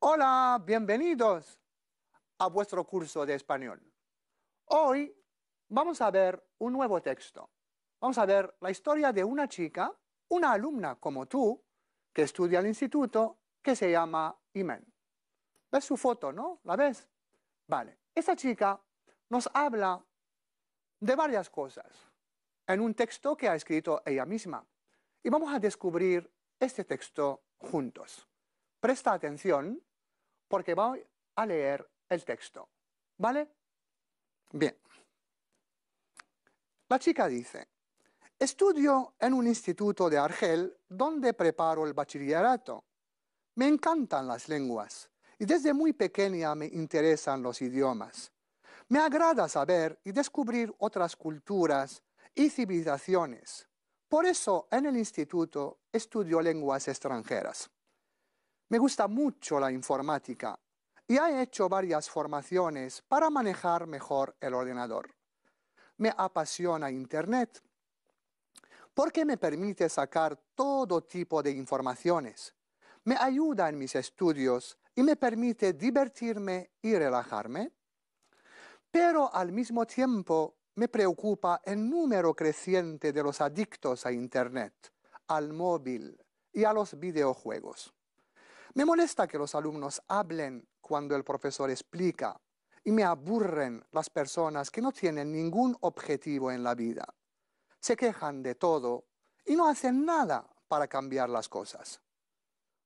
Hola, bienvenidos a vuestro curso de español. Hoy vamos a ver un nuevo texto. Vamos a ver la historia de una chica, una alumna como tú, que estudia al instituto, que se llama Imen. ¿Ves su foto, no? ¿La ves? Vale. Esta chica nos habla de varias cosas en un texto que ha escrito ella misma. Y vamos a descubrir este texto juntos. Presta atención porque voy a leer el texto. ¿Vale? Bien. La chica dice, estudio en un instituto de Argel donde preparo el bachillerato. Me encantan las lenguas y desde muy pequeña me interesan los idiomas. Me agrada saber y descubrir otras culturas y civilizaciones. Por eso en el instituto estudio lenguas extranjeras. Me gusta mucho la informática y he hecho varias formaciones para manejar mejor el ordenador. Me apasiona Internet porque me permite sacar todo tipo de informaciones, me ayuda en mis estudios y me permite divertirme y relajarme, pero al mismo tiempo me preocupa el número creciente de los adictos a Internet, al móvil y a los videojuegos. Me molesta que los alumnos hablen cuando el profesor explica y me aburren las personas que no tienen ningún objetivo en la vida. Se quejan de todo y no hacen nada para cambiar las cosas.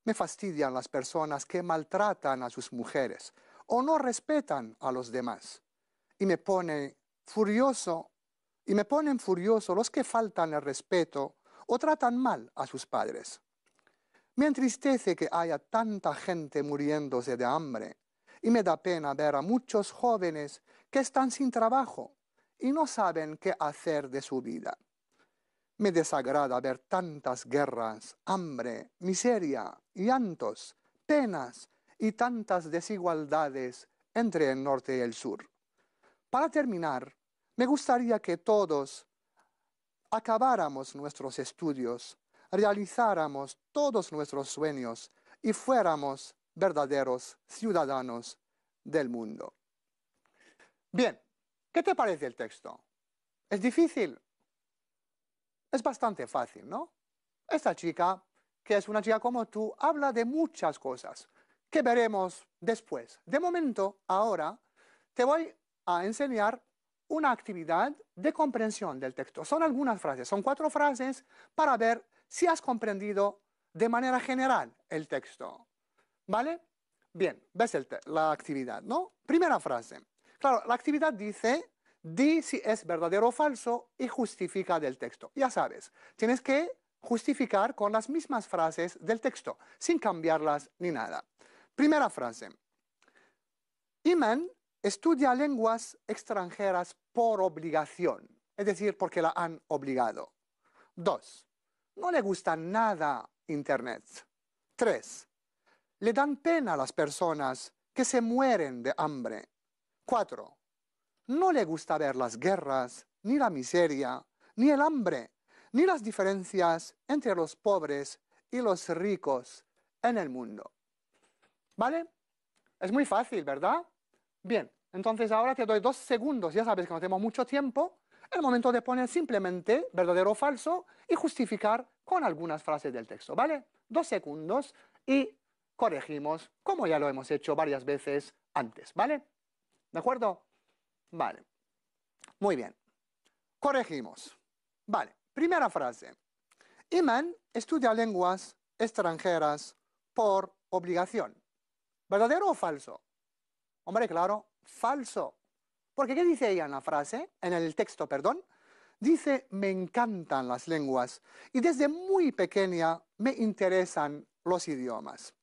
Me fastidian las personas que maltratan a sus mujeres o no respetan a los demás. Y me pone furioso y me ponen furioso los que faltan el respeto o tratan mal a sus padres. Me entristece que haya tanta gente muriéndose de hambre y me da pena ver a muchos jóvenes que están sin trabajo y no saben qué hacer de su vida. Me desagrada ver tantas guerras, hambre, miseria, llantos, penas y tantas desigualdades entre el norte y el sur. Para terminar, me gustaría que todos acabáramos nuestros estudios realizáramos todos nuestros sueños y fuéramos verdaderos ciudadanos del mundo. Bien, ¿qué te parece el texto? ¿Es difícil? Es bastante fácil, ¿no? Esta chica, que es una chica como tú, habla de muchas cosas que veremos después. De momento, ahora, te voy a enseñar una actividad de comprensión del texto. Son algunas frases, son cuatro frases para ver si has comprendido de manera general el texto. ¿Vale? Bien, ves la actividad, ¿no? Primera frase. Claro, la actividad dice, di si es verdadero o falso y justifica del texto. Ya sabes, tienes que justificar con las mismas frases del texto, sin cambiarlas ni nada. Primera frase. Iman estudia lenguas extranjeras por obligación, es decir, porque la han obligado. Dos no le gusta nada Internet. 3. le dan pena a las personas que se mueren de hambre. 4. no le gusta ver las guerras, ni la miseria, ni el hambre, ni las diferencias entre los pobres y los ricos en el mundo. ¿Vale? Es muy fácil, ¿verdad? Bien, entonces ahora te doy dos segundos, ya sabes que no tenemos mucho tiempo, el momento de poner simplemente verdadero o falso y justificar con algunas frases del texto, ¿vale? Dos segundos y corregimos, como ya lo hemos hecho varias veces antes, ¿vale? ¿De acuerdo? Vale. Muy bien. Corregimos. Vale. Primera frase. Iman estudia lenguas extranjeras por obligación. ¿Verdadero o falso? Hombre, claro, falso. Porque ¿qué dice ella en la frase, en el texto, perdón? Dice, me encantan las lenguas y desde muy pequeña me interesan los idiomas.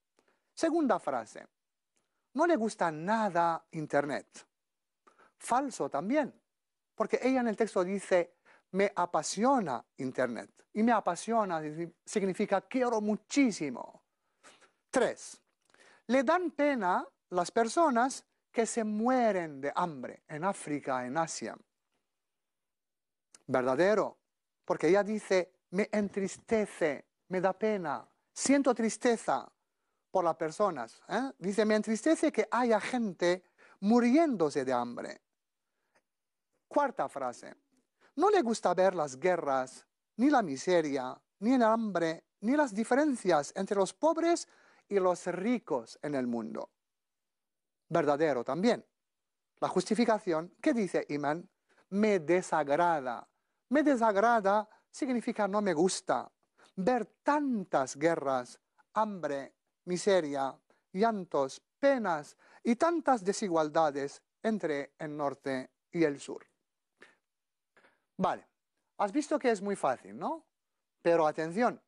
Segunda frase, no le gusta nada Internet. Falso también, porque ella en el texto dice, me apasiona Internet. Y me apasiona significa quiero muchísimo. Tres, le dan pena las personas que se mueren de hambre en África, en Asia. Verdadero, porque ella dice, me entristece, me da pena, siento tristeza por las personas. ¿eh? Dice, me entristece que haya gente muriéndose de hambre. Cuarta frase, no le gusta ver las guerras, ni la miseria, ni el hambre, ni las diferencias entre los pobres y los ricos en el mundo verdadero también. La justificación, ¿qué dice Imán? Me desagrada. Me desagrada significa no me gusta. Ver tantas guerras, hambre, miseria, llantos, penas y tantas desigualdades entre el norte y el sur. Vale, has visto que es muy fácil, ¿no? Pero atención,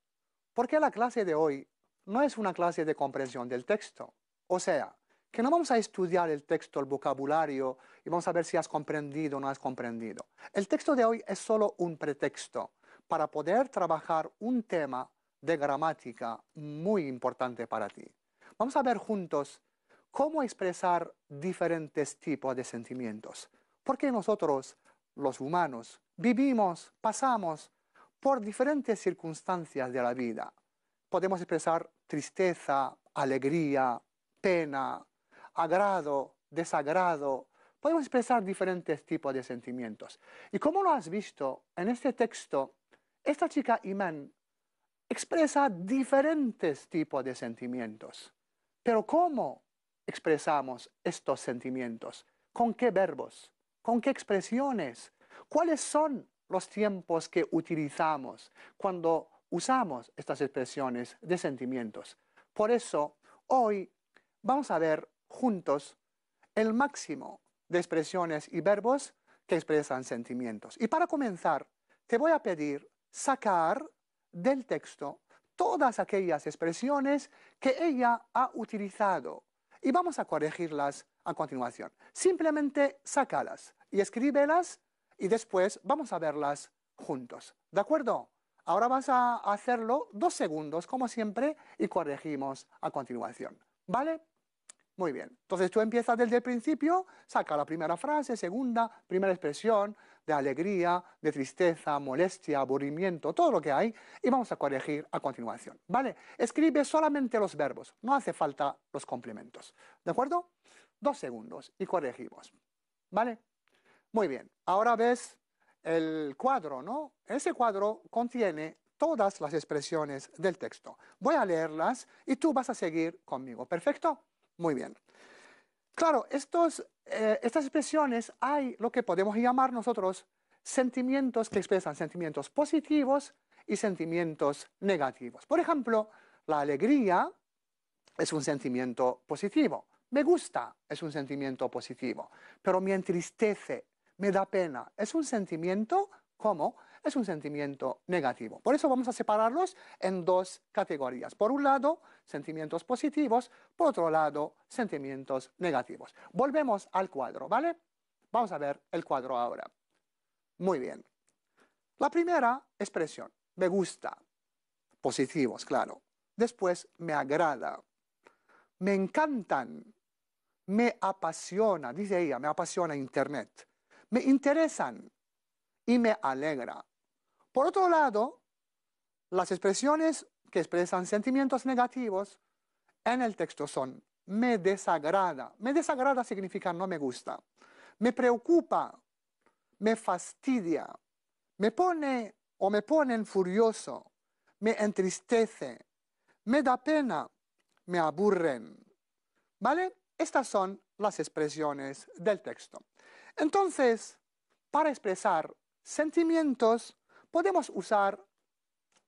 porque la clase de hoy no es una clase de comprensión del texto. O sea, que no vamos a estudiar el texto, el vocabulario, y vamos a ver si has comprendido o no has comprendido. El texto de hoy es solo un pretexto para poder trabajar un tema de gramática muy importante para ti. Vamos a ver juntos cómo expresar diferentes tipos de sentimientos, porque nosotros, los humanos, vivimos, pasamos por diferentes circunstancias de la vida. Podemos expresar tristeza, alegría, pena, agrado, desagrado. Podemos expresar diferentes tipos de sentimientos. Y como lo has visto en este texto, esta chica Iman expresa diferentes tipos de sentimientos. Pero ¿cómo expresamos estos sentimientos? ¿Con qué verbos? ¿Con qué expresiones? ¿Cuáles son los tiempos que utilizamos cuando usamos estas expresiones de sentimientos? Por eso, hoy vamos a ver juntos el máximo de expresiones y verbos que expresan sentimientos. Y para comenzar, te voy a pedir sacar del texto todas aquellas expresiones que ella ha utilizado y vamos a corregirlas a continuación. Simplemente sácalas y escríbelas y después vamos a verlas juntos. ¿De acuerdo? Ahora vas a hacerlo dos segundos, como siempre, y corregimos a continuación. ¿Vale? Muy bien. Entonces tú empiezas desde el principio, saca la primera frase, segunda, primera expresión de alegría, de tristeza, molestia, aburrimiento, todo lo que hay, y vamos a corregir a continuación. ¿Vale? Escribe solamente los verbos, no hace falta los complementos. ¿De acuerdo? Dos segundos y corregimos. ¿Vale? Muy bien. Ahora ves el cuadro, ¿no? Ese cuadro contiene todas las expresiones del texto. Voy a leerlas y tú vas a seguir conmigo. ¿Perfecto? Muy bien. Claro, eh, estas expresiones hay lo que podemos llamar nosotros sentimientos que expresan sentimientos positivos y sentimientos negativos. Por ejemplo, la alegría es un sentimiento positivo. Me gusta es un sentimiento positivo, pero me entristece, me da pena. Es un sentimiento como es un sentimiento negativo. Por eso vamos a separarlos en dos categorías. Por un lado, sentimientos positivos, por otro lado, sentimientos negativos. Volvemos al cuadro, ¿vale? Vamos a ver el cuadro ahora. Muy bien. La primera expresión, me gusta. Positivos, claro. Después, me agrada. Me encantan. Me apasiona, dice ella, me apasiona Internet. Me interesan y me alegra. Por otro lado, las expresiones que expresan sentimientos negativos en el texto son me desagrada. Me desagrada significa no me gusta. Me preocupa, me fastidia, me pone o me ponen furioso, me entristece, me da pena, me aburren. ¿Vale? Estas son las expresiones del texto. Entonces, para expresar sentimientos podemos usar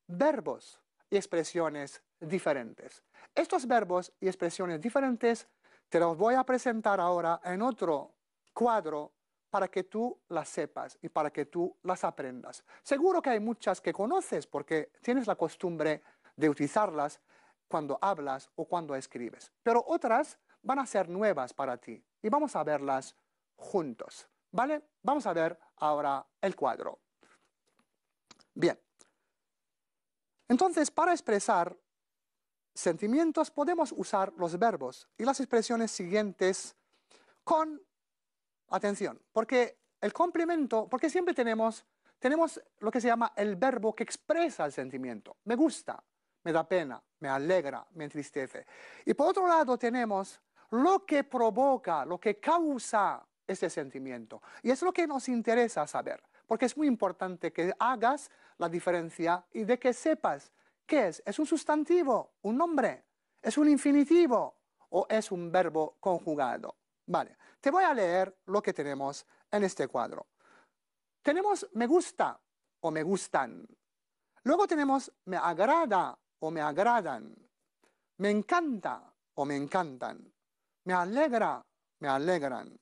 verbos y expresiones diferentes. Estos verbos y expresiones diferentes te los voy a presentar ahora en otro cuadro para que tú las sepas y para que tú las aprendas. Seguro que hay muchas que conoces porque tienes la costumbre de utilizarlas cuando hablas o cuando escribes, pero otras van a ser nuevas para ti y vamos a verlas juntos, ¿vale? Vamos a ver ahora el cuadro. Bien. Entonces, para expresar sentimientos podemos usar los verbos y las expresiones siguientes con atención, porque el complemento, porque siempre tenemos tenemos lo que se llama el verbo que expresa el sentimiento. Me gusta, me da pena, me alegra, me entristece. Y por otro lado tenemos lo que provoca, lo que causa ese sentimiento. Y es lo que nos interesa saber porque es muy importante que hagas la diferencia y de que sepas qué es. ¿Es un sustantivo, un nombre? ¿Es un infinitivo o es un verbo conjugado? Vale, te voy a leer lo que tenemos en este cuadro. Tenemos me gusta o me gustan. Luego tenemos me agrada o me agradan. Me encanta o me encantan. Me alegra, me alegran.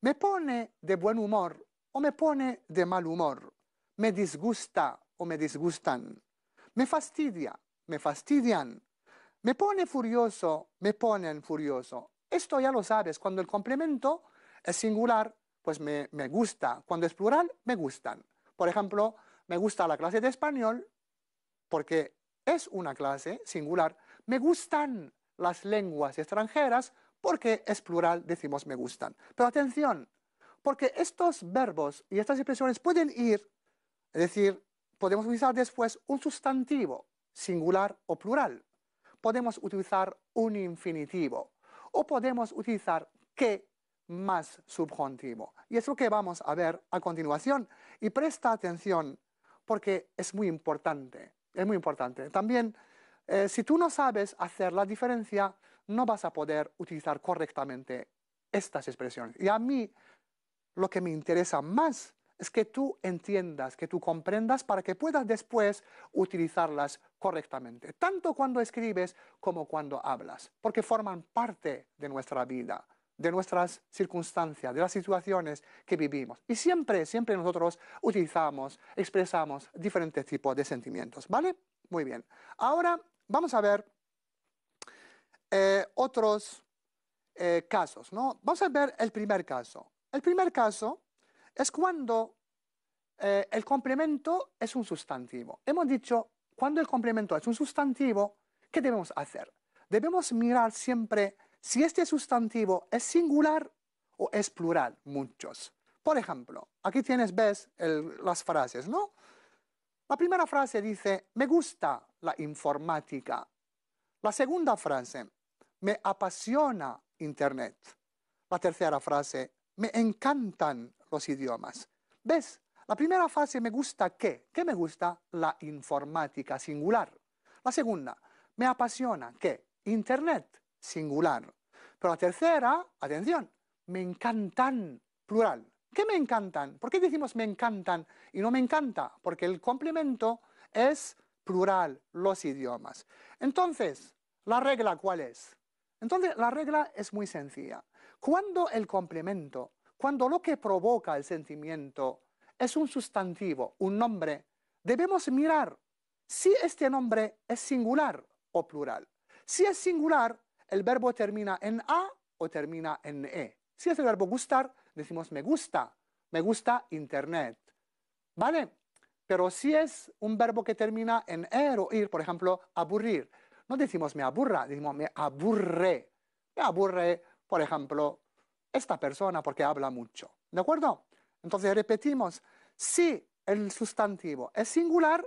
Me pone de buen humor o me pone de mal humor, me disgusta o me disgustan, me fastidia, me fastidian, me pone furioso, me ponen furioso. Esto ya lo sabes, cuando el complemento es singular, pues me, me gusta, cuando es plural, me gustan. Por ejemplo, me gusta la clase de español porque es una clase singular, me gustan las lenguas extranjeras porque es plural, decimos me gustan. Pero atención, porque estos verbos y estas expresiones pueden ir, es decir, podemos utilizar después un sustantivo, singular o plural. Podemos utilizar un infinitivo o podemos utilizar que más subjuntivo. Y es lo que vamos a ver a continuación. Y presta atención porque es muy importante. Es muy importante. También, eh, si tú no sabes hacer la diferencia, no vas a poder utilizar correctamente estas expresiones. Y a mí lo que me interesa más es que tú entiendas, que tú comprendas para que puedas después utilizarlas correctamente, tanto cuando escribes como cuando hablas, porque forman parte de nuestra vida, de nuestras circunstancias, de las situaciones que vivimos. Y siempre, siempre nosotros utilizamos, expresamos diferentes tipos de sentimientos, ¿vale? Muy bien. Ahora vamos a ver eh, otros eh, casos, ¿no? Vamos a ver el primer caso. El primer caso es cuando eh, el complemento es un sustantivo. Hemos dicho, cuando el complemento es un sustantivo, ¿qué debemos hacer? Debemos mirar siempre si este sustantivo es singular o es plural, muchos. Por ejemplo, aquí tienes, ves las frases, ¿no? La primera frase dice, me gusta la informática. La segunda frase, me apasiona Internet. La tercera frase, me encantan los idiomas. ¿Ves? La primera fase me gusta qué? ¿Qué me gusta? La informática singular. La segunda, me apasiona qué? Internet singular. Pero la tercera, atención, me encantan plural. ¿Qué me encantan? ¿Por qué decimos me encantan y no me encanta? Porque el complemento es plural, los idiomas. Entonces, ¿la regla cuál es? Entonces, la regla es muy sencilla. Cuando el complemento, cuando lo que provoca el sentimiento es un sustantivo, un nombre, debemos mirar si este nombre es singular o plural. Si es singular, el verbo termina en A o termina en E. Si es el verbo gustar, decimos me gusta, me gusta internet. ¿Vale? Pero si es un verbo que termina en er o ir, por ejemplo, aburrir, no decimos me aburra, decimos me aburre. Me aburre por ejemplo, esta persona porque habla mucho. ¿De acuerdo? Entonces repetimos, si el sustantivo es singular,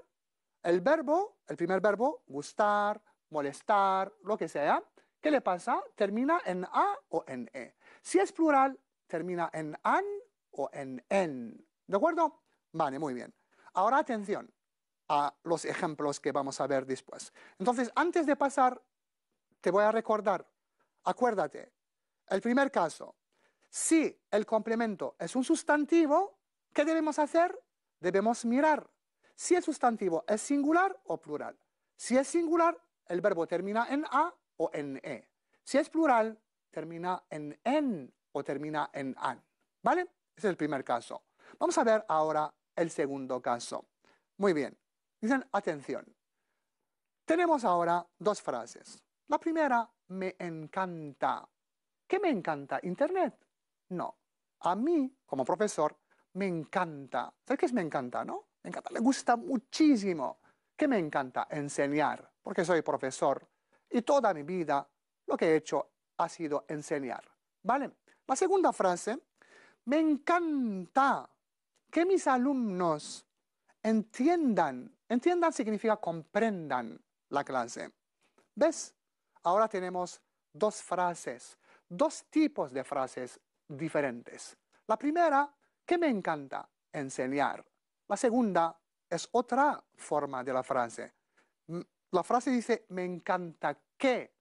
el verbo, el primer verbo, gustar, molestar, lo que sea, ¿qué le pasa? Termina en A o en E. Si es plural, termina en AN o en EN. ¿De acuerdo? Vale, muy bien. Ahora atención a los ejemplos que vamos a ver después. Entonces, antes de pasar, te voy a recordar, acuérdate, el primer caso, si el complemento es un sustantivo, ¿qué debemos hacer? Debemos mirar si el sustantivo es singular o plural. Si es singular, el verbo termina en a o en e. Si es plural, termina en en o termina en an. ¿Vale? es el primer caso. Vamos a ver ahora el segundo caso. Muy bien. Dicen, atención. Tenemos ahora dos frases. La primera, me encanta. ¿Qué me encanta? ¿Internet? No. A mí, como profesor, me encanta. ¿Sabes qué es me encanta, no? Me encanta, me gusta muchísimo. ¿Qué me encanta? Enseñar, porque soy profesor. Y toda mi vida lo que he hecho ha sido enseñar. ¿Vale? La segunda frase, me encanta que mis alumnos entiendan. Entiendan significa comprendan la clase. ¿Ves? Ahora tenemos dos frases dos tipos de frases diferentes. La primera, que me encanta enseñar. La segunda es otra forma de la frase. La frase dice, me encanta que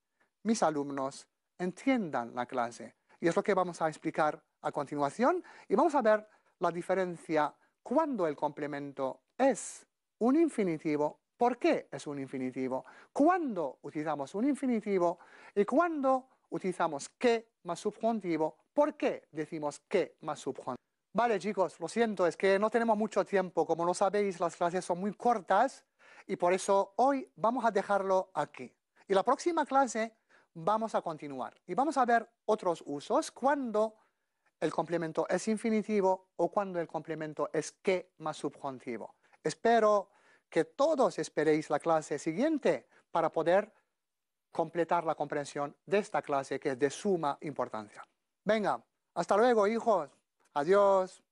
mis alumnos entiendan la clase. Y es lo que vamos a explicar a continuación. Y vamos a ver la diferencia cuando el complemento es un infinitivo, por qué es un infinitivo, cuándo utilizamos un infinitivo y cuándo utilizamos que más subjuntivo. ¿Por qué decimos que más subjuntivo? Vale chicos, lo siento, es que no tenemos mucho tiempo. Como lo sabéis, las clases son muy cortas y por eso hoy vamos a dejarlo aquí. Y la próxima clase vamos a continuar y vamos a ver otros usos cuando el complemento es infinitivo o cuando el complemento es que más subjuntivo. Espero que todos esperéis la clase siguiente para poder completar la comprensión de esta clase que es de suma importancia. Venga, hasta luego, hijos. Adiós.